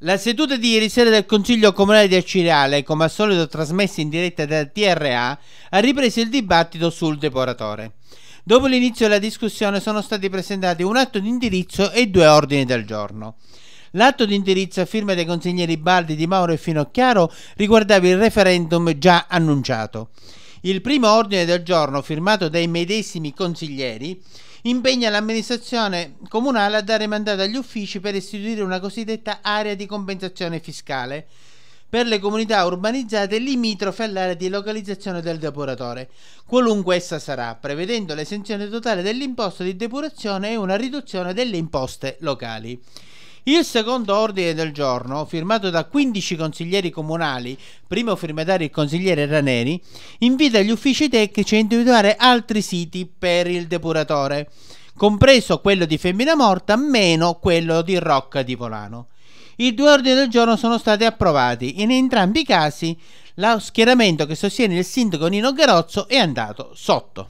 La seduta di ieri sera del Consiglio Comunale di Acireale, come al solito trasmessa in diretta dal TRA, ha ripreso il dibattito sul depuratore. Dopo l'inizio della discussione sono stati presentati un atto di indirizzo e due ordini del giorno. L'atto di indirizzo a firma dei consiglieri Baldi di Mauro e Finocchiaro riguardava il referendum già annunciato. Il primo ordine del giorno, firmato dai medesimi consiglieri, impegna l'amministrazione comunale a dare mandato agli uffici per istituire una cosiddetta area di compensazione fiscale per le comunità urbanizzate limitrofe all'area di localizzazione del depuratore, qualunque essa sarà, prevedendo l'esenzione totale dell'imposta di depurazione e una riduzione delle imposte locali. Il secondo ordine del giorno, firmato da 15 consiglieri comunali, primo firmatario il consigliere Raneri, invita gli uffici tecnici a individuare altri siti per il depuratore, compreso quello di Femmina Morta, meno quello di Rocca di Volano. I due ordini del giorno sono stati approvati. In entrambi i casi, lo schieramento che sostiene il sindaco Nino Garozzo è andato sotto.